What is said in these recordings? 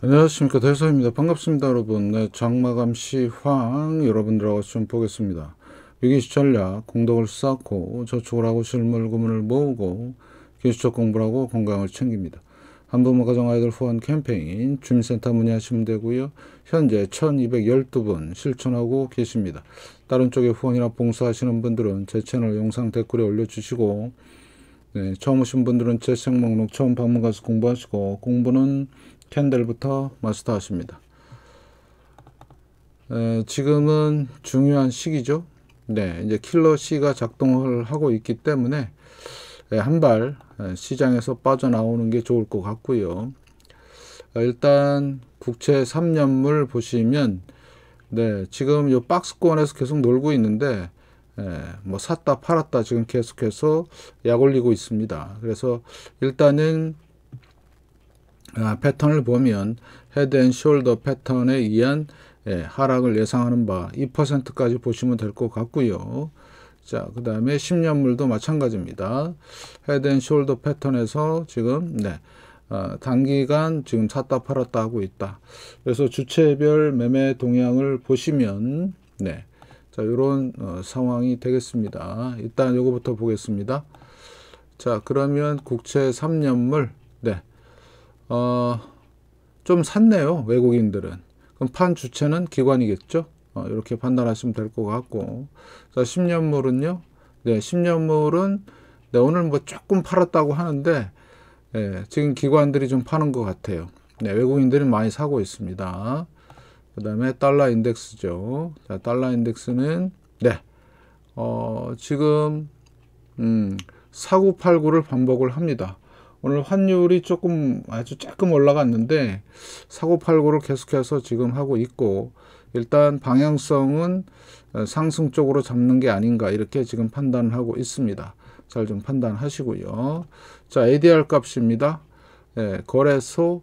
안녕하십니까 대서입니다 반갑습니다 여러분 네, 장마감 시황 여러분들하고 좀 보겠습니다 위기시 전략 공덕을 쌓고 저축을 하고 실물금을 모으고 기술적 공부를 하고 건강을 챙깁니다 한부모 가정 아이들 후원 캠페인 주민센터 문의하시면 되고요 현재 1212분 실천하고 계십니다 다른 쪽에 후원이나 봉사하시는 분들은 제 채널 영상 댓글에 올려주시고 네, 처음 오신 분들은 제 생목록 처음 방문 가서 공부하시고 공부는 캔들부터 마스터하십니다. 에, 지금은 중요한 시기죠. 네, 이제 킬러 C가 작동을 하고 있기 때문에 한 발 시장에서 빠져나오는 게 좋을 것 같고요. 아, 일단 국채 3년물 보시면 네, 지금 요 박스권에서 계속 놀고 있는데 예, 뭐 샀다 팔았다 지금 계속해서 약 올리고 있습니다. 그래서 일단은 아, 패턴을 보면 헤드 앤 숄더 패턴에 의한 예, 하락을 예상하는 바 2%까지 보시면 될 것 같고요. 자, 그 다음에 10년물도 마찬가지입니다. 헤드 앤 숄더 패턴에서 지금 네, 어, 단기간 지금 샀다 팔았다 하고 있다. 그래서 주체별 매매 동향을 보시면 네, 자, 요런 어, 상황이 되겠습니다. 일단 요거부터 보겠습니다. 자, 그러면 국채 3년물 어, 좀 샀네요. 외국인들은. 그럼 판 주체는 기관이겠죠? 어, 이렇게 판단하시면 될 것 같고. 자, 10년물은요. 네, 10년물은 네, 오늘 뭐 조금 팔았다고 하는데 네, 지금 기관들이 좀 파는 것 같아요. 네, 외국인들이 많이 사고 있습니다. 그 다음에 달러 인덱스죠. 자, 달러 인덱스는 네, 어, 지금 음, 사고 팔고를 반복을 합니다. 오늘 환율이 조금 아주 조금 올라갔는데 사고팔고를 계속해서 지금 하고 있고 일단 방향성은 어, 상승 쪽으로 잡는 게 아닌가 이렇게 지금 판단하고 있습니다. 잘 좀 판단하시고요. 자 ADR 값입니다. 예, 거래소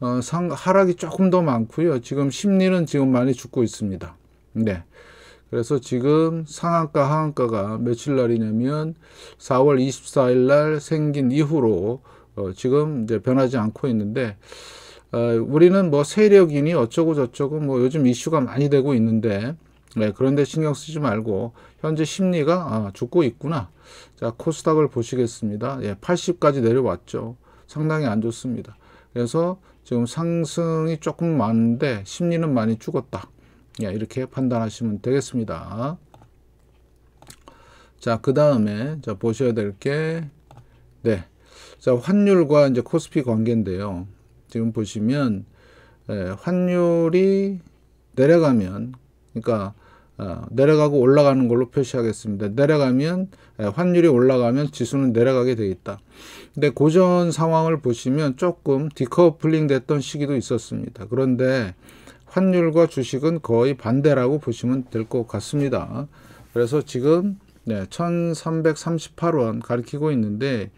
어, 상, 하락이 조금 더 많고요. 지금 심리는 지금 많이 죽고 있습니다. 네. 그래서 지금 상한가 하한가가 며칠 날이냐면 4월 24일 날 생긴 이후로 어, 지금 이제 변하지 않고 있는데 어, 우리는 뭐 세력이니 어쩌고 저쩌고 뭐 요즘 이슈가 많이 되고 있는데 네, 그런데 신경 쓰지 말고 현재 심리가 아, 죽고 있구나. 자 코스닥을 보시겠습니다. 예, 80까지 내려왔죠. 상당히 안 좋습니다. 그래서 지금 상승이 조금 많은데 심리는 많이 죽었다. 예, 이렇게 판단하시면 되겠습니다. 자, 그 다음에, 보셔야 될 게, 네. 자, 환율과 이제 코스피 관계인데요. 지금 보시면, 예, 환율이 내려가면, 그러니까, 어, 내려가고 올라가는 걸로 표시하겠습니다. 내려가면, 예, 환율이 올라가면 지수는 내려가게 되어 있다. 근데 고전 상황을 보시면 조금 디커플링 됐던 시기도 있었습니다. 그런데, 환율과 주식은 거의 반대라고 보시면 될 것 같습니다. 그래서 지금 네, 1338원 가리키고 있는데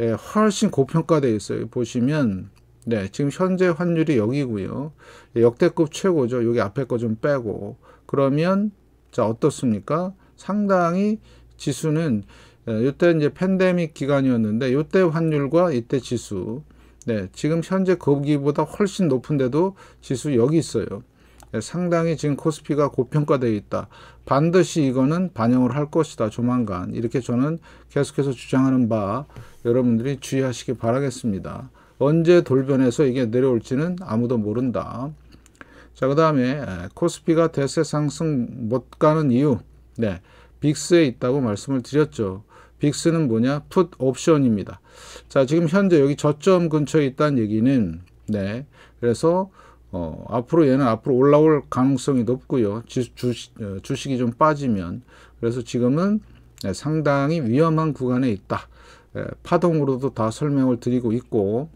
예, 훨씬 고평가되어 있어요. 보시면 네, 지금 현재 환율이 여기고요. 역대급 최고죠. 여기 앞에 거 좀 빼고 그러면 자 어떻습니까? 상당히 지수는 이때 예, 이제 팬데믹 기간이었는데 이때 환율과 이때 지수 네, 지금 현재 거기보다 훨씬 높은데도 지수 여기 있어요. 네, 상당히 지금 코스피가 고평가되어 있다. 반드시 이거는 반영을 할 것이다. 조만간. 이렇게 저는 계속해서 주장하는 바 여러분들이 주의하시기 바라겠습니다. 언제 돌변해서 이게 내려올지는 아무도 모른다. 자, 그 다음에 예, 코스피가 대세 상승 못 가는 이유. 네, 빅스에 있다고 말씀을 드렸죠. 빅스는 뭐냐? 풋 옵션입니다. 자, 지금 현재 여기 저점 근처에 있다는 얘기는 네. 그래서 어, 앞으로 얘는 앞으로 올라올 가능성이 높고요. 주, 주 어, 주식이 좀 빠지면 그래서 지금은 네, 상당히 위험한 구간에 있다. 예, 파동으로도 다 설명을 드리고 있고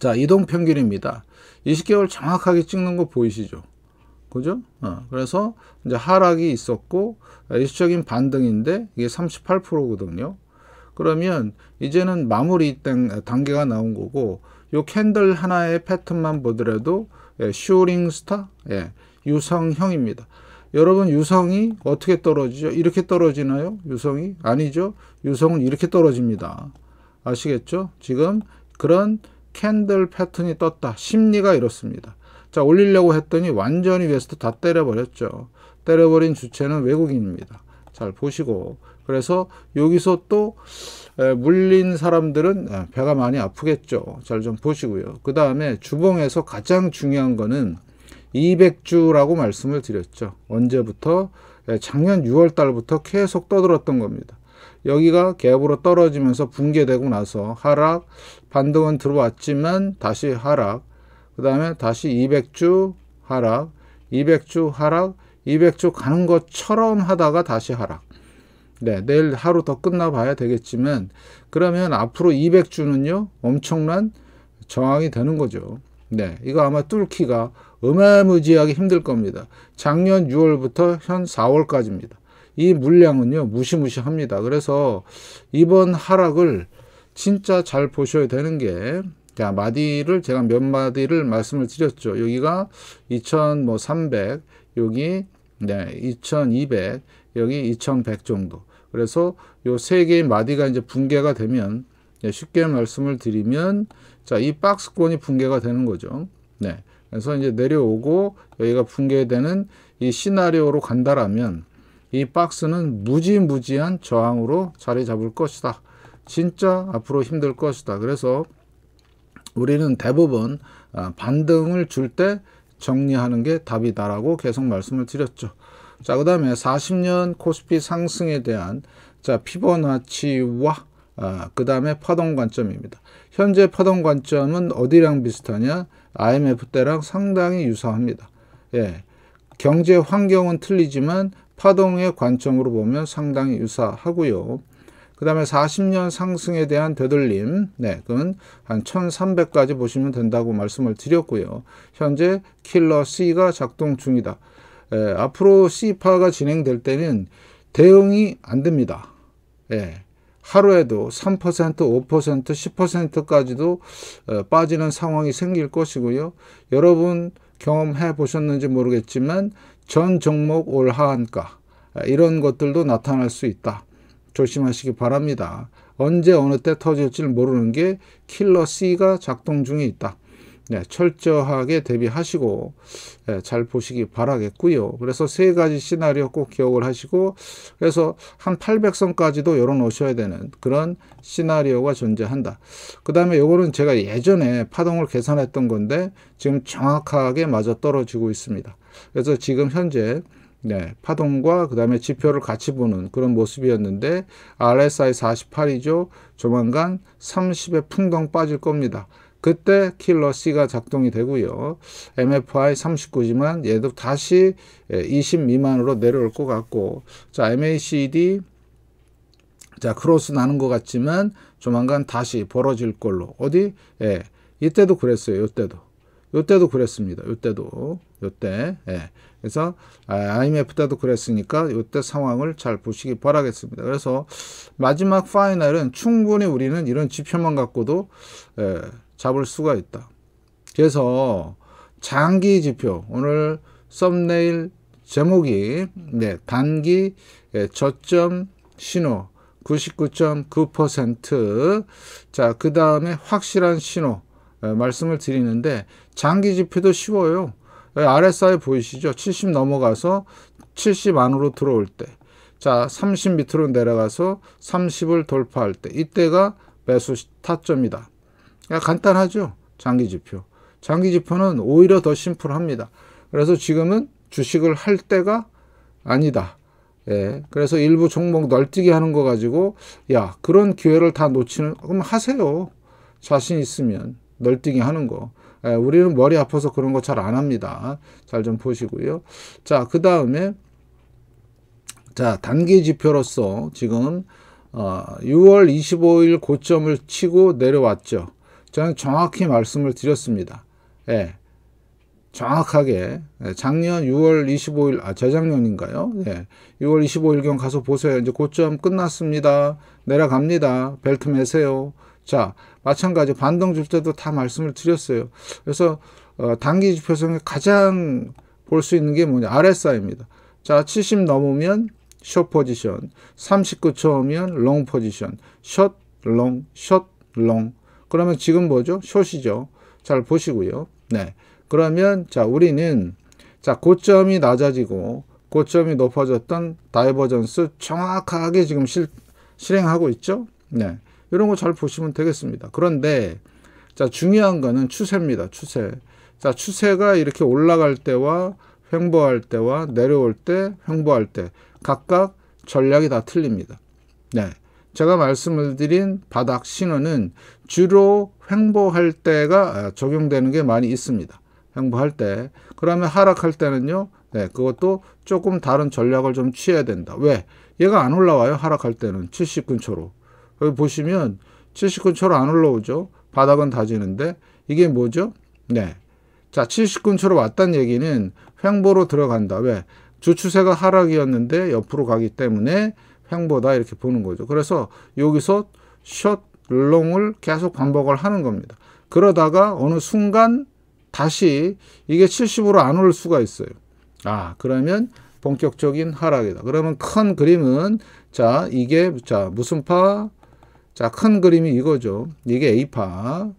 자, 이동 평균입니다. 20개월 정확하게 찍는 거 보이시죠? 그죠? 어, 그래서 이제 하락이 있었고 일시적인 반등인데 이게 38%거든요. 그러면 이제는 마무리 단계가 나온 거고 요 캔들 하나의 패턴만 보더라도 예, 슈링 스타 예, 유성형입니다. 여러분 유성이 어떻게 떨어지죠? 이렇게 떨어지나요? 유성이? 아니죠. 유성은 이렇게 떨어집니다. 아시겠죠? 지금 그런 캔들 패턴이 떴다. 심리가 이렇습니다. 자 올리려고 했더니 완전히 웨스트 다 때려버렸죠. 때려버린 주체는 외국인입니다. 잘 보시고 그래서 여기서 또 물린 사람들은 아, 배가 많이 아프겠죠. 잘 좀 보시고요. 그 다음에 주봉에서 가장 중요한 거는 200주라고 말씀을 드렸죠. 언제부터? 예, 작년 6월 달부터 계속 떠들었던 겁니다. 여기가 갭으로 떨어지면서 붕괴되고 나서 하락, 반등은 들어왔지만 다시 하락, 그 다음에 다시 200주 하락, 200주 하락, 200주 가는 것처럼 하다가 다시 하락. 네, 내일 하루 더 끝나봐야 되겠지만, 그러면 앞으로 200주는요, 엄청난 저항이 되는 거죠. 네, 이거 아마 뚫기가 어마무지하게 힘들 겁니다. 작년 6월부터 현 4월까지입니다. 이 물량은요, 무시무시합니다. 그래서 이번 하락을 진짜 잘 보셔야 되는 게, 자, 마디를 제가 몇 마디를 말씀을 드렸죠. 여기가 2300, 여기 네, 2200, 여기 2100 정도. 그래서 요 세 개의 마디가 이제 붕괴가 되면 네, 쉽게 말씀을 드리면 자, 이 박스권이 붕괴가 되는 거죠. 네. 그래서 이제 내려오고 여기가 붕괴되는 이 시나리오로 간다라면 이 박스는 무지무지한 저항으로 자리 잡을 것이다. 진짜 앞으로 힘들 것이다. 그래서 우리는 대부분 아, 반등을 줄 때 정리하는 게 답이다라고 계속 말씀을 드렸죠. 자, 그 다음에 40년 코스피 상승에 대한 자 피보나치와 아, 그 다음에 파동 관점입니다. 현재 파동 관점은 어디랑 비슷하냐? IMF 때랑 상당히 유사합니다. 예, 경제 환경은 틀리지만 파동의 관점으로 보면 상당히 유사하고요. 그 다음에 40년 상승에 대한 되돌림, 네, 그건 한 1300까지 보시면 된다고 말씀을 드렸고요. 현재 킬러 C가 작동 중이다. 예, 앞으로 C파가 진행될 때는 대응이 안 됩니다. 예, 하루에도 3%, 5%, 10%까지도 빠지는 상황이 생길 것이고요. 여러분 경험해 보셨는지 모르겠지만 전 종목 올 하한가 아, 이런 것들도 나타날 수 있다. 조심하시기 바랍니다. 언제 어느 때 터질지 모르는 게 킬러 C가 작동 중에 있다. 네, 철저하게 대비하시고 네, 잘 보시기 바라겠고요. 그래서 세 가지 시나리오 꼭 기억을 하시고 그래서 한 800선까지도 열어놓으셔야 되는 그런 시나리오가 존재한다. 그 다음에 요거는 제가 예전에 파동을 계산했던 건데 지금 정확하게 맞아떨어지고 있습니다. 그래서 지금 현재 네, 파동과 그다음에 지표를 같이 보는 그런 모습이었는데 RSI 48이죠. 조만간 30에 풍덩 빠질 겁니다. 그때 킬러 C가 작동이 되고요. MFI 39지만 얘도 다시 20 예, 미만으로 내려올 것 같고 자 MACD 자 크로스 나는 것 같지만 조만간 다시 벌어질 걸로 어디 예 이때도 그랬어요 이때도 요때도 그랬습니다. 요때도 요때 예. 그래서 IMF 아, 때도 그랬으니까 요때 상황을 잘 보시기 바라겠습니다. 그래서 마지막 파이널은 충분히 우리는 이런 지표만 갖고도 예, 잡을 수가 있다. 그래서 장기 지표 오늘 썸네일 제목이 네, 단기 예, 저점 신호 99.9%자 그 다음에 확실한 신호 예, 말씀을 드리는데 장기 지표도 쉬워요. RSI 예, 보이시죠? 70 넘어가서 70 안으로 들어올 때. 자, 30 밑으로 내려가서 30을 돌파할 때. 이때가 매수 타점이다. 야, 그러니까 간단하죠? 장기 지표. 장기 지표는 오히려 더 심플합니다. 그래서 지금은 주식을 할 때가 아니다. 예. 그래서 일부 종목 널뛰기 하는 거 가지고 야, 그런 기회를 다 놓치는 그럼 하세요. 자신 있으면 널뛰기 하는 거. 예, 우리는 머리 아파서 그런 거 잘 안 합니다. 잘 좀 보시고요. 자, 그 다음에 자, 단기 지표로서 지금 어, 6월 25일 고점을 치고 내려왔죠. 저는 정확히 말씀을 드렸습니다. 예. 정확하게 예, 작년 6월 25일 아 재작년인가요? 예. 6월 25일경 가서 보세요. 이제 고점 끝났습니다. 내려갑니다. 벨트 매세요. 자, 마찬가지 반동 주자도 다 말씀을 드렸어요. 그래서 어, 단기 지표성에 가장 볼 수 있는 게 뭐냐? RSI입니다. 자, 70 넘으면 숏 포지션, 39 초면 롱 포지션, 숏, 롱, 숏, 롱. 그러면 지금 뭐죠? 숏이죠. 잘 보시고요. 네. 그러면 자, 우리는 자, 고점이 낮아지고 고점이 높아졌던 다이버전스 정확하게 지금 실, 실행하고 있죠. 네. 이런 거 잘 보시면 되겠습니다. 그런데 자 중요한 거는 추세입니다. 추세. 자 추세가 이렇게 올라갈 때와 횡보할 때와 내려올 때, 횡보할 때 각각 전략이 다 틀립니다. 네. 제가 말씀을 드린 바닥 신호는 주로 횡보할 때가 아, 적용되는 게 많이 있습니다. 횡보할 때. 그러면 하락할 때는요. 네, 그것도 조금 다른 전략을 좀 취해야 된다. 왜? 얘가 안 올라와요. 하락할 때는 70 근처로. 여기 보시면 7 0 9 초로 안 올라오죠. 바닥은 다지는데 이게 뭐죠? 네. 자, 79처럼 왔다는 얘기는 횡보로 들어간다. 왜? 주추세가 하락이었는데 옆으로 가기 때문에 횡보다 이렇게 보는 거죠. 그래서 여기서 숏, 롱을 계속 반복을 하는 겁니다. 그러다가 어느 순간 다시 이게 70으로 안 올 수가 있어요. 아, 그러면 본격적인 하락이다. 그러면 큰 그림은 자, 이게 자, 무슨 파? 자, 큰 그림이 이거죠. 이게 A파.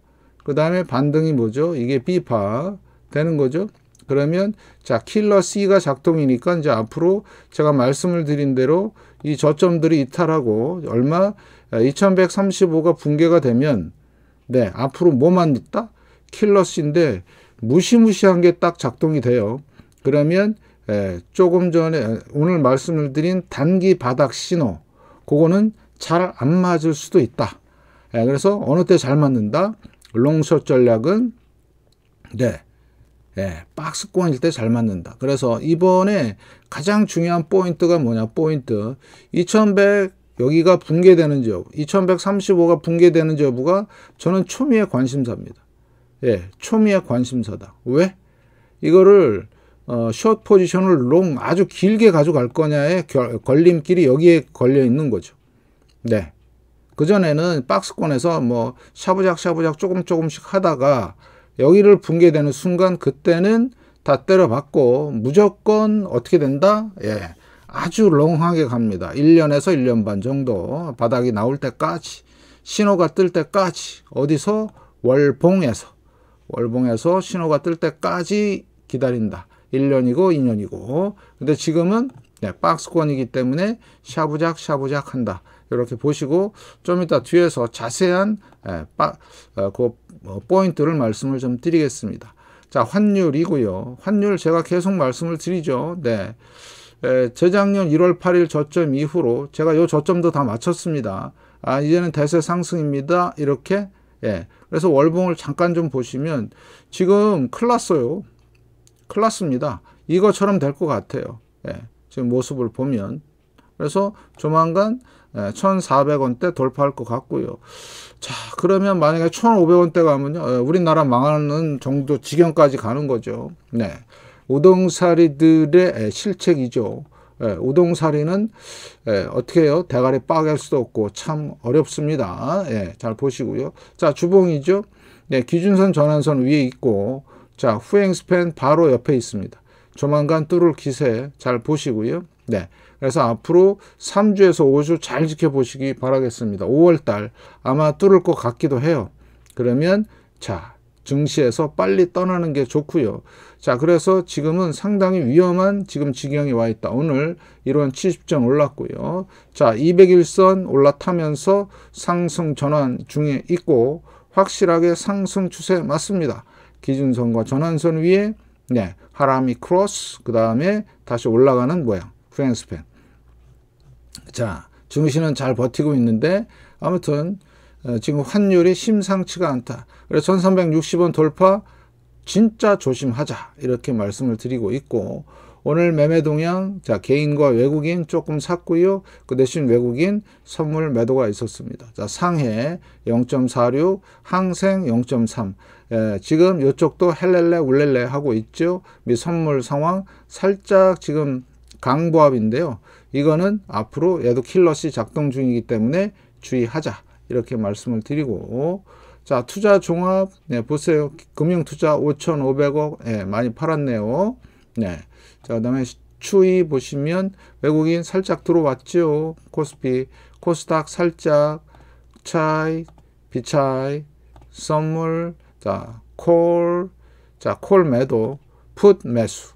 그 다음에 반등이 뭐죠? 이게 B파. 되는 거죠. 그러면 자 킬러 C가 작동이니까 이제 앞으로 제가 말씀을 드린 대로 이 저점들이 이탈하고 얼마 2135가 붕괴가 되면 네 앞으로 뭐만 있다? 킬러 C인데 무시무시한 게 딱 작동이 돼요. 그러면 예, 조금 전에 오늘 말씀을 드린 단기 바닥 신호 그거는 잘안 맞을 수도 있다. 예, 그래서 어느 때 잘 맞는다. 롱숏 전략은 네. 예, 박스권일 때 잘 맞는다. 그래서 이번에 가장 중요한 포인트가 뭐냐? 포인트. 2100 여기가 붕괴되는 지부 2135가 붕괴되는 지역부가 저는 초미의 관심사입니다. 예, 초미의 관심사다. 왜? 이거를 어, 숏 포지션을 롱 아주 길게 가져갈 거냐의 결, 걸림길이 여기에 걸려 있는 거죠. 네. 그전에는 박스권에서 뭐샤부작샤부작 조금 조금씩 하다가 여기를 붕괴되는 순간 그때는 다 때려봤고 무조건 어떻게 된다? 예. 아주 롱하게 갑니다. 1년에서 1년 반 정도 바닥이 나올 때까지 신호가 뜰 때까지 어디서 월봉에서 월봉에서 신호가 뜰 때까지 기다린다. 1년이고 2년이고 근데 지금은 네, 박스권이기 때문에 샤부작샤부작 한다. 이렇게 보시고 좀 이따 뒤에서 자세한 에, 바, 에, 그 어, 포인트를 말씀을 좀 드리겠습니다. 자, 환율이고요. 환율 제가 계속 말씀을 드리죠. 네. 에, 재작년 1월 8일 저점 이후로 제가 요 저점도 다 마쳤습니다. 아, 이제는 대세 상승입니다. 이렇게 예. 그래서 월봉을 잠깐 좀 보시면 지금 클 났어요. 클 났습니다. 이거처럼 될 것 같아요. 예. 지금 모습을 보면 그래서 조만간 1,400원대 예, 돌파할 것 같고요. 자, 그러면 만약에 1,500원대 가면요. 예, 우리나라 망하는 정도 지경까지 가는 거죠. 네. 우동사리들의 예, 실책이죠. 우동사리는 어떻게 해요? 대가리 빠갤 수도 없고 참 어렵습니다. 예, 잘 보시고요. 자, 주봉이죠. 네, 기준선 전환선 위에 있고 자, 후행 스팬 바로 옆에 있습니다. 조만간 뚫을 기세 잘 보시고요. 네. 그래서 앞으로 3주에서 5주 잘 지켜보시기 바라겠습니다. 5월달 아마 뚫을 것 같기도 해요. 그러면 자 증시에서 빨리 떠나는 게 좋고요. 자 그래서 지금은 상당히 위험한 지금 지경이와 있다. 오늘 이런 70점 올랐고요. 자 201선 올라타면서 상승 전환 중에 있고 확실하게 상승 추세 맞습니다. 기준선과 전환선 위에 네하람이 크로스 그 다음에 다시 올라가는 모양 프랭스펜 자, 증시는 잘 버티고 있는데 아무튼 어, 지금 환율이 심상치가 않다. 그래서 1360원 돌파 진짜 조심하자 이렇게 말씀을 드리고 있고 오늘 매매 동향 자 개인과 외국인 조금 샀고요. 그 대신 외국인 선물 매도가 있었습니다. 자 상해 0.46, 항생 0.3. 예, 지금 이쪽도 헬렐레 울렐레 하고 있죠. 미 선물 상황 살짝 지금 강보합인데요. 이거는 앞으로 얘도 킬러시 작동 중이기 때문에 주의하자 이렇게 말씀을 드리고 자 투자 종합 네 보세요 금융 투자 5,500억 네, 많이 팔았네요 네 자 그다음에 추이 보시면 외국인 살짝 들어왔죠 코스피 코스닥 살짝 차이 비차이 선물 자 콜 자 콜 매도 풋 매수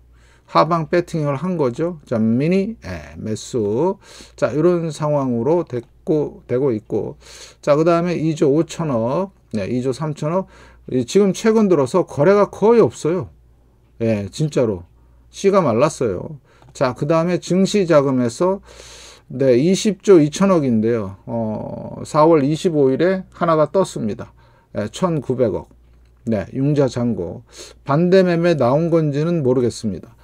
하방 배팅을 한 거죠. 자, 미니 예, 매수. 자, 이런 상황으로 됐고 되고 있고. 자, 그다음에 2조 5천억. 네, 2조 3천억. 지금 최근 들어서 거래가 거의 없어요. 예, 진짜로. 씨가 말랐어요. 자, 그다음에 증시 자금에서 네, 20조 2천억인데요. 어, 4월 25일에 하나가 떴습니다. 예, 1,900억. 네, 융자 잔고. 반대 매매 나온 건지는 모르겠습니다.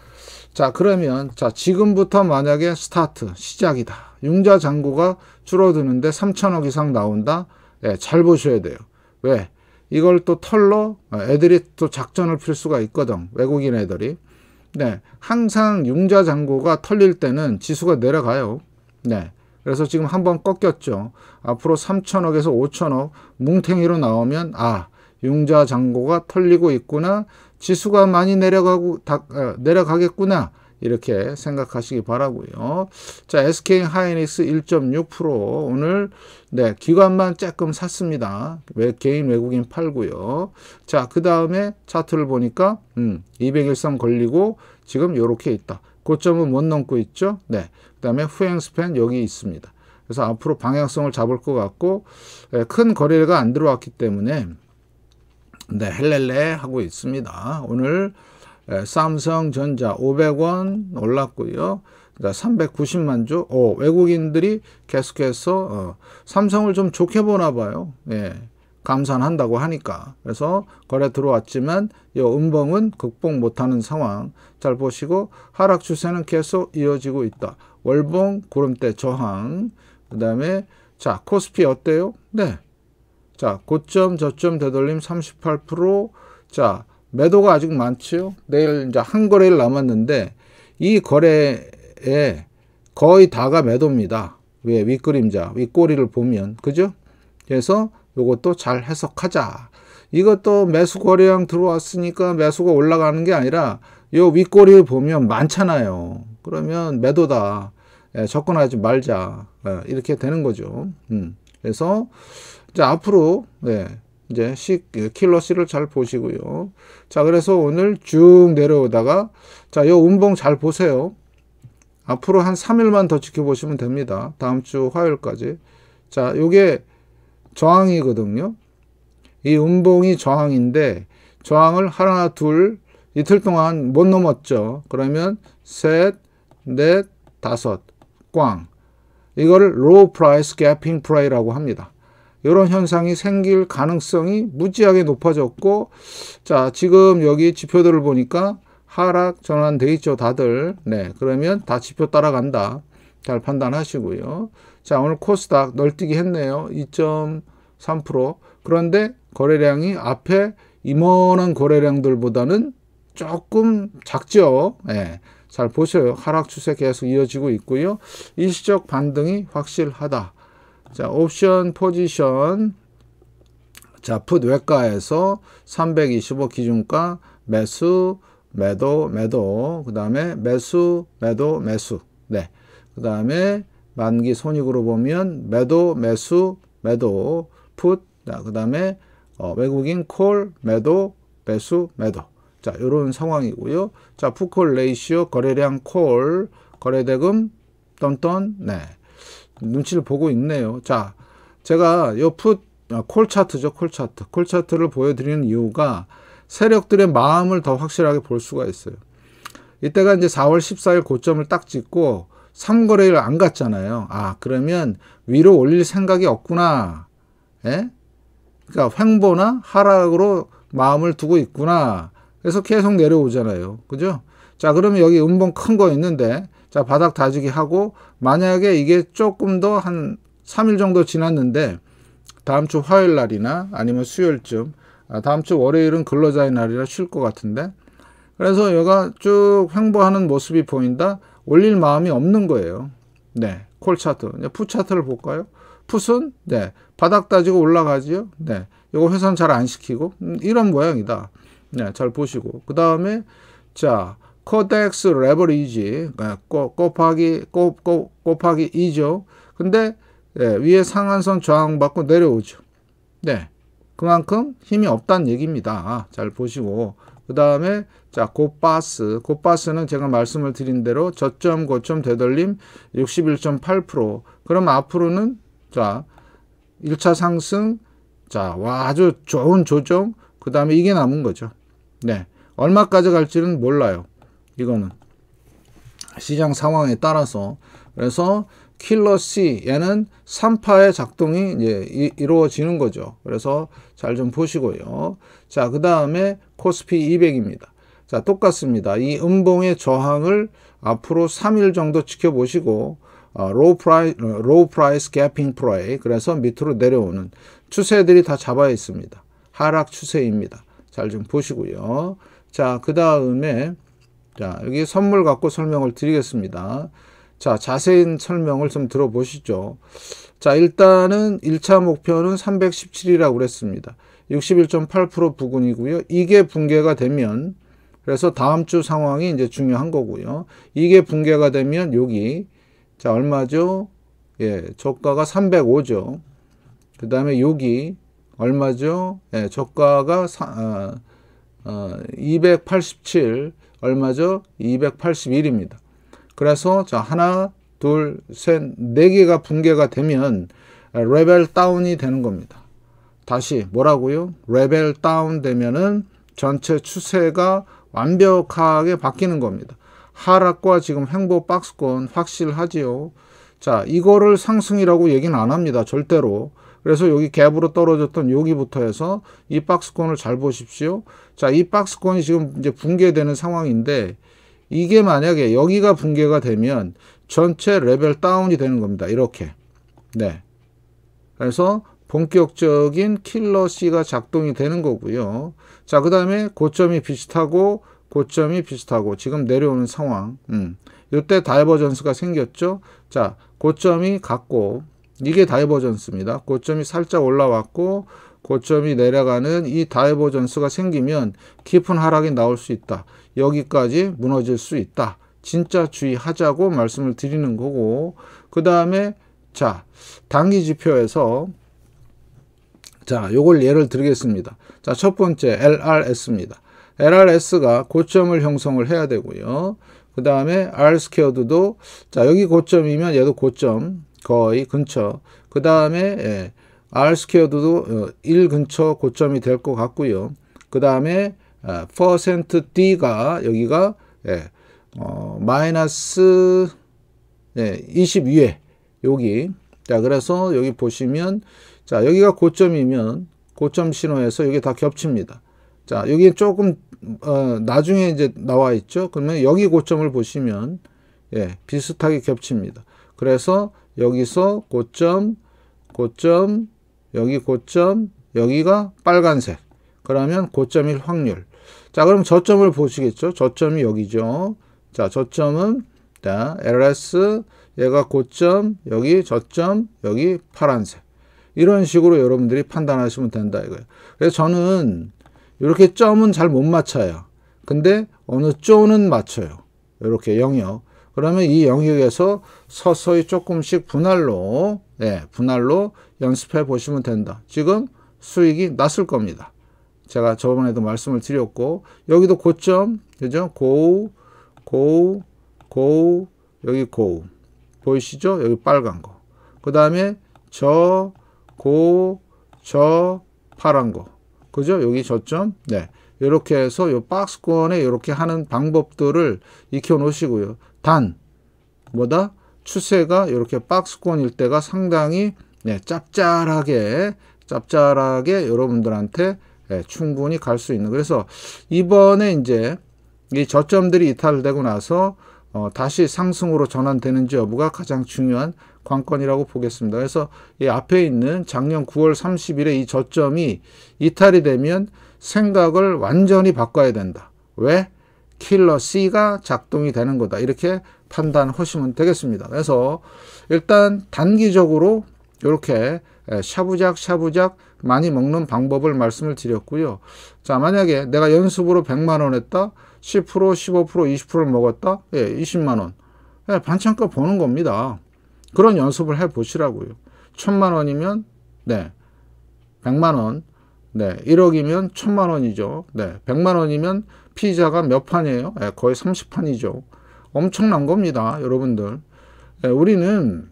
자 그러면 자 지금부터 만약에 스타트 시작이다 융자 잔고가 줄어드는데 3천억 이상 나온다 예, 잘 보셔야 돼요 왜 이걸 또 털로 아, 애들이 또 작전을 필 수가 있거든 외국인 애들이 네 항상 융자 잔고가 털릴 때는 지수가 내려가요 네 그래서 지금 한번 꺾였죠 앞으로 3천억에서 5천억 뭉탱이로 나오면 아 융자 잔고가 털리고 있구나. 지수가 많이 내려가고 다, 어, 내려가겠구나. 이렇게 생각하시기 바라고요. 자, SK 하이닉스 1.6% 오늘 네, 기관만 조금 샀습니다. 외, 개인 외국인 팔고요. 자, 그다음에 차트를 보니까 음, 213 0 걸리고 지금 요렇게 있다. 고점은 못 넘고 있죠? 네. 그다음에 후행 스팬 여기 있습니다. 그래서 앞으로 방향성을 잡을 것 같고 예, 큰 거래가 안 들어왔기 때문에 네, 헬렐레 하고 있습니다. 오늘 삼성전자 500원 올랐고요. 390만 그러니까 주. 오, 어, 외국인들이 계속해서 어, 삼성을 좀 좋게 보나 봐요. 예. 감산한다고 하니까. 그래서 거래 들어왔지만 이 음봉은 극복 못하는 상황. 잘 보시고 하락 추세는 계속 이어지고 있다. 월봉 구름대 저항. 그다음에 자 코스피 어때요? 네. 자, 고점, 저점 되돌림 38%. 자, 매도가 아직 많지요. 내일 이제 한 거래일 남았는데 이 거래에 거의 다가 매도입니다. 왜 윗그림자, 윗꼬리를 보면 그죠? 그래서 이것도잘 해석하자. 이것도 매수 거래량 들어왔으니까 매수가 올라가는 게 아니라 요 윗꼬리를 보면 많잖아요. 그러면 매도다. 예, 접근하지 말자. 예, 이렇게 되는 거죠. 음. 그래서 자, 앞으로, 네, 이제 식, 예, 킬러 씨를 잘 보시고요. 자, 그래서 오늘 쭉 내려오다가, 자, 요 운봉 잘 보세요. 앞으로 한 3일만 더 지켜보시면 됩니다. 다음 주 화요일까지. 자, 요게 저항이거든요. 이 운봉이 저항인데, 저항을 하나, 둘, 이틀 동안 못 넘었죠. 그러면 셋, 넷, 다섯, 꽝. 이거를 로우 프라이스 갭핑 프라이라고 합니다. 이런 현상이 생길 가능성이 무지하게 높아졌고 자 지금 여기 지표들을 보니까 하락 전환돼 있죠 다들 네 그러면 다 지표 따라간다 잘 판단하시고요 자 오늘 코스닥 널뛰기 했네요 2.3% 그런데 거래량이 앞에 임원한 거래량들보다는 조금 작죠 네, 잘 보셔요 하락 추세 계속 이어지고 있고요 일시적 반등이 확실하다 자, 옵션 포지션 자, 풋 외가에서 325 기준가 매수, 매도, 매도. 그다음에 매수, 매도, 매수. 네. 그다음에 만기 손익으로 보면 매도, 매수, 매도, 풋. 그다음에 어, 외국인 콜, 매도, 매수, 매도. 자, 요런 상황이고요. 자, 푸콜 레이시오 거래량 콜, 거래대금 떤떤 네. 눈치를 보고 있네요. 자, 제가 요풋 아, 콜 차트죠. 콜 차트. 콜 차트를 보여드리는 이유가 세력들의 마음을 더 확실하게 볼 수가 있어요. 이때가 이제 4월 14일 고점을 딱 찍고 3거래일 안 갔잖아요. 아, 그러면 위로 올릴 생각이 없구나. 예? 그러니까 횡보나 하락으로 마음을 두고 있구나. 그래서 계속 내려오잖아요. 그죠? 자, 그러면 여기 음봉 큰 거 있는데 자, 바닥 다지기 하고 만약에 이게 조금 더 한 3일 정도 지났는데 다음 주 화요일 날이나 아니면 수요일쯤 아, 다음 주 월요일은 근로자의 날이라 쉴 것 같은데 그래서 얘가 쭉 횡보하는 모습이 보인다 올릴 마음이 없는 거예요 네콜 차트 푸 차트를 볼까요 푸은네 바닥 따지고 올라가지요 네 요거 회선 잘 안 시키고 음, 이런 모양이다 네잘 보시고 그 다음에 자 코덱스 레버리지 그러 그러니까 곱하기 곱, 곱, 하기 2죠. 근데 예, 위에 상한선 저항받고 내려오죠. 네. 그만큼 힘이 없다는 얘기입니다. 잘 보시고 그 다음에 자 곱바스 곱바스는 제가 말씀을 드린 대로 저점 고점 되돌림 61.8% 그럼 앞으로는 자 1차 상승 자 아주 좋은 조정 그 다음에 이게 남은 거죠. 네 얼마까지 갈지는 몰라요. 이거는 시장 상황에 따라서 그래서 킬러 C 얘는 3파의 작동이 이제 이루어지는 거죠. 그래서 잘 좀 보시고요. 자, 그 다음에 코스피 200입니다. 자, 똑같습니다. 이 음봉의 저항을 앞으로 3일 정도 지켜보시고 로우 프라이 로우 프라이스 갭핑 프라이 그래서 밑으로 내려오는 추세들이 다 잡아 있습니다. 하락 추세입니다. 잘 좀 보시고요. 자, 그 다음에 자, 여기 선물 갖고 설명을 드리겠습니다. 자, 자세히 설명을 좀 들어보시죠. 자, 일단은 1차 목표는 317이라고 그랬습니다. 61.8% 부근이고요. 이게 붕괴가 되면 그래서 다음 주 상황이 이제 중요한 거고요. 이게 붕괴가 되면 여기 자, 얼마죠? 예, 저가가 305죠. 그다음에 여기 얼마죠? 예, 저가가 사, 아, 아, 287 얼마죠? 281입니다. 그래서 자 하나, 둘, 셋, 네 개가 붕괴가 되면 레벨 다운이 되는 겁니다. 다시 뭐라고요? 레벨 다운 되면은 전체 추세가 완벽하게 바뀌는 겁니다. 하락과 지금 행보 박스권 확실하지요. 자, 이거를 상승이라고 얘기는 안 합니다. 절대로. 그래서 여기 갭으로 떨어졌던 여기부터 해서 이 박스권을 잘 보십시오. 자, 이 박스권이 지금 이제 붕괴되는 상황인데 이게 만약에 여기가 붕괴가 되면 전체 레벨 다운이 되는 겁니다. 이렇게. 네. 그래서 본격적인 킬러 C가 작동이 되는 거고요. 자, 그 다음에 고점이 비슷하고 고점이 비슷하고 지금 내려오는 상황. 음. 이때 다이버전스가 생겼죠. 자, 고점이 같고 이게 다이버전스입니다. 고점이 살짝 올라왔고 고점이 내려가는 이 다이버전스가 생기면 깊은 하락이 나올 수 있다. 여기까지 무너질 수 있다. 진짜 주의하자고 말씀을 드리는 거고 그 다음에 자 단기 지표에서 자 요걸 예를 들겠습니다. 자첫 번째 LRS입니다. LRS가 고점을 형성을 해야 되고요. 그 다음에 R 스퀘어드도 자 여기 고점이면 얘도 고점 거의 근처. 그 다음에 예, R 스퀘어도 1 어, 근처 고점이 될 것 같고요. 그 다음에 아, 퍼센트 D가 여기가 예, 어, 마이너스 예, 22회 여기 자 그래서 여기 보시면 자 여기가 고점이면 고점 신호에서 여기 다 겹칩니다. 자 여기 조금 어, 나중에 이제 나와 있죠. 그러면 여기 고점을 보시면 예, 비슷하게 겹칩니다. 그래서 여기서 고점, 고점, 여기 고점, 여기가 빨간색. 그러면 고점일 확률. 자, 그럼 저점을 보시겠죠? 저점이 여기죠. 자, 저점은 자, LS 얘가 고점, 여기 저점, 여기 파란색. 이런 식으로 여러분들이 판단하시면 된다 이거예요. 그래서 저는 이렇게 점은 잘 못 맞춰요. 근데 어느 쪽은 맞춰요. 이렇게 영역. 그러면 이 영역에서 서서히 조금씩 분할로 예, 분할로 연습해 보시면 된다. 지금 수익이 났을 겁니다. 제가 저번에도 말씀을 드렸고 여기도 고점 그죠? 고우 고우 고우 여기 고우 보이시죠? 여기 빨간 거. 그 다음에 저고저 파란 거. 그죠? 여기 저점. 네. 이렇게 해서 요 박스권에 이렇게 하는 방법들을 익혀 놓으시고요. 단 뭐다 추세가 이렇게 박스권일 때가 상당히 네, 짭짤하게 짭짤하게 여러분들한테 네, 충분히 갈 수 있는 그래서 이번에 이제 이 저점들이 이탈되고 나서 어, 다시 상승으로 전환되는지 여부가 가장 중요한 관건이라고 보겠습니다. 그래서 이 앞에 있는 작년 9월 30일에 이 저점이 이탈이 되면 생각을 완전히 바꿔야 된다. 왜? 킬러 C가 작동이 되는 거다. 이렇게 판단하시면 되겠습니다. 그래서 일단 단기적으로 이렇게 샤부작 샤부작 많이 먹는 방법을 말씀을 드렸고요. 자 만약에 내가 연습으로 100만원 했다. 10% 15% 20%를 먹었다. 예, 20만원. 예, 반찬값 보는 겁니다. 그런 연습을 해 보시라고요. 1 0 0 0만 원이면 네. 100만 원. 네. 1억이면 1 0 0 0만 원이죠. 네. 100만 원이면 피자가몇 판이에요? 예, 거의 30판이죠. 엄청난 겁니다. 여러분들. 예, 우리는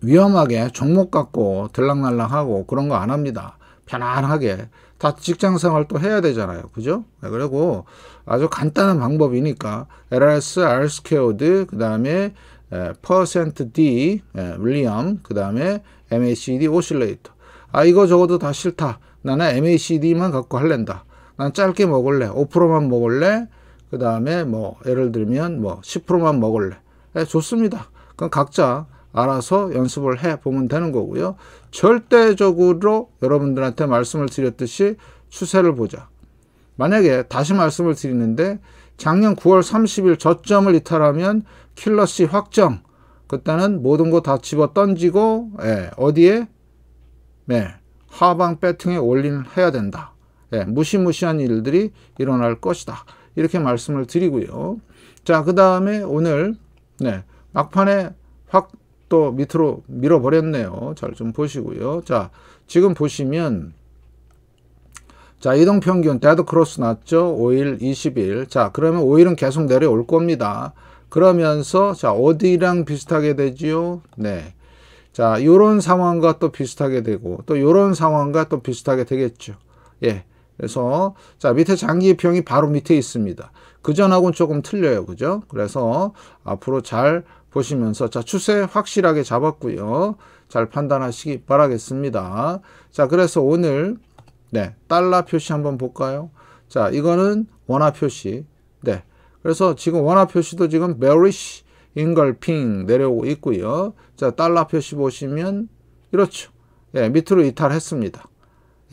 위험하게 종목 갖고 들락날락하고 그런 거 안 합니다. 편안하게. 다 직장 생활도 해야 되잖아요. 그죠? 예, 그리고 아주 간단한 방법이니까 LRS, R스퀘어드, 그 다음에 퍼센트 D, 예, 윌리엄, 그 다음에 MACD 오실레이터. 아 이거 적어도 다 싫다. 나는 MACD만 갖고 할랜다. 난 짧게 먹을래. 5%만 먹을래. 그 다음에 뭐 예를 들면 뭐 10%만 먹을래. 네, 좋습니다. 그럼 각자 알아서 연습을 해 보면 되는 거고요. 절대적으로 여러분들한테 말씀을 드렸듯이 추세를 보자. 만약에 다시 말씀을 드리는데 작년 9월 30일 저점을 이탈하면 킬러시 확정. 그때는 모든 거 다 집어 던지고 예, 어디에? 네, 하방 배팅에 올인해야 된다. 예, 무시무시한 일들이 일어날 것이다. 이렇게 말씀을 드리고요. 자, 그 다음에 오늘 네, 막판에 확 또 밑으로 밀어버렸네요. 잘 좀 보시고요. 자, 지금 보시면 자, 이동평균, 데드크로스 났죠? 5일, 20일. 자, 그러면 5일은 계속 내려올 겁니다. 그러면서 자, 어디랑 비슷하게 되지요? 네. 자, 요런 상황과 또 비슷하게 되고 또 요런 상황과 또 비슷하게 되겠죠. 예. 그래서 자 밑에 장기 평이 바로 밑에 있습니다. 그 전하고는 조금 틀려요. 그죠? 그래서 앞으로 잘 보시면서 자 추세 확실하게 잡았고요. 잘 판단하시기 바라겠습니다. 자 그래서 오늘 네 달러 표시 한번 볼까요? 자 이거는 원화 표시 네 그래서 지금 원화 표시도 지금 bearish engulfing 내려오고 있고요. 자 달러 표시 보시면 이렇죠. 예, 밑으로 이탈했습니다.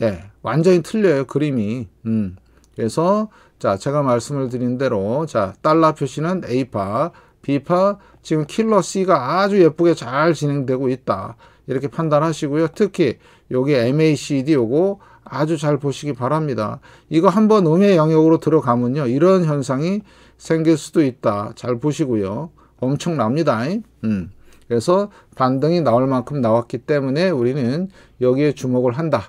예, 완전히 틀려요. 그림이. 음. 그래서 자, 제가 말씀을 드린 대로 자, 달러 표시는 A파, B파, 지금 킬러 C가 아주 예쁘게 잘 진행되고 있다. 이렇게 판단하시고요. 특히 여기 MACD 요거 아주 잘 보시기 바랍니다. 이거 한번 음의 영역으로 들어가면요. 이런 현상이 생길 수도 있다. 잘 보시고요. 엄청납니다. 음. 그래서 반등이 나올 만큼 나왔기 때문에 우리는 여기에 주목을 한다.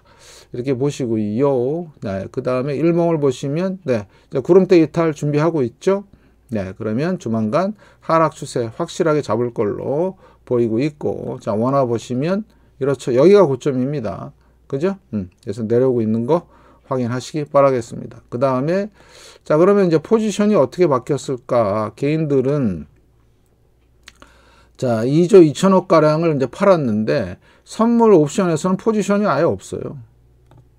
이렇게 보시고요. 네, 그 다음에 일봉을 보시면 네, 구름대 이탈 준비하고 있죠. 네, 그러면 조만간 하락 추세 확실하게 잡을 걸로 보이고 있고, 자 원화 보시면 이렇죠. 여기가 고점입니다. 그죠? 음, 그래서 내려오고 있는 거 확인하시기 바라겠습니다. 그 다음에 자 그러면 이제 포지션이 어떻게 바뀌었을까? 개인들은 자, 2조 2천억 가량을 이제 팔았는데 선물 옵션에서는 포지션이 아예 없어요.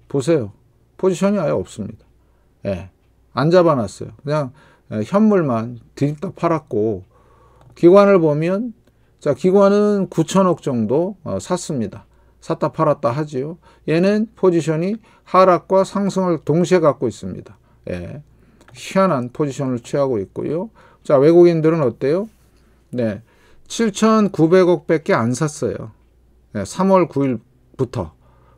보세요. 포지션이 아예 없습니다. 예. 안 잡아놨어요. 그냥 예, 현물만 뒤집다 팔았고 기관을 보면 자, 기관은 9천억 정도 어, 샀습니다. 샀다 팔았다 하지요. 얘는 포지션이 하락과 상승을 동시에 갖고 있습니다. 예. 희한한 포지션을 취하고 있고요. 자, 외국인들은 어때요? 네. 7,900억 밖에 안 샀어요. 네, 3월 9일부터.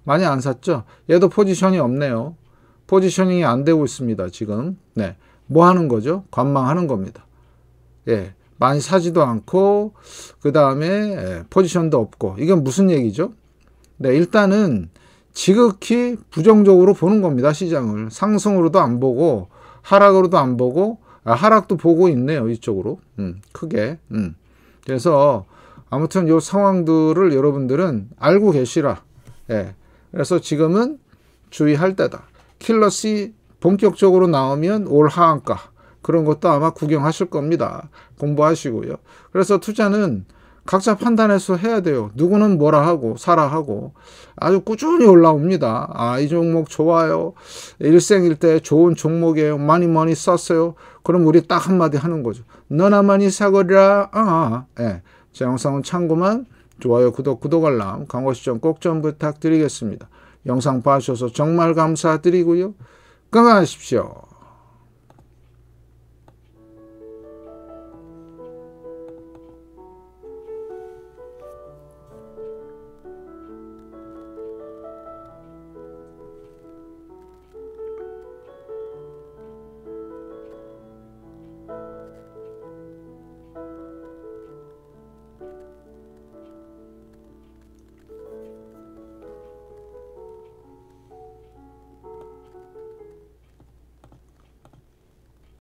많이 안 샀죠? 얘도 포지션이 없네요. 포지셔닝이 안 되고 있습니다. 지금. 네. 뭐 하는 거죠? 관망하는 겁니다. 예. 많이 사지도 않고 그 다음에 예, 포지션도 없고 이건 무슨 얘기죠? 네, 일단은 지극히 부정적으로 보는 겁니다. 시장을 상승으로도 안 보고 하락으로도 안 보고 아, 하락도 보고 있네요. 이쪽으로 음, 크게 음. 그래서 아무튼 요 상황들을 여러분들은 알고 계시라. 예. 그래서 지금은 주의할 때다. 킬러시 본격적으로 나오면 올 하한가 그런 것도 아마 구경하실 겁니다. 공부하시고요. 그래서 투자는 각자 판단해서 해야 돼요. 누구는 뭐라 하고 사라 하고 아주 꾸준히 올라옵니다. 아이 종목 좋아요. 일생일 때 좋은 종목이에요. 많이 많이 썼어요. 그럼 우리 딱 한마디 하는 거죠. 너나 많이 사거리라. 아, 아, 아. 예. 제 영상은 참고만 좋아요, 구독, 구독 알람, 광고 시청 꼭 좀 부탁드리겠습니다. 영상 봐주셔서 정말 감사드리고요. 건강하십시오.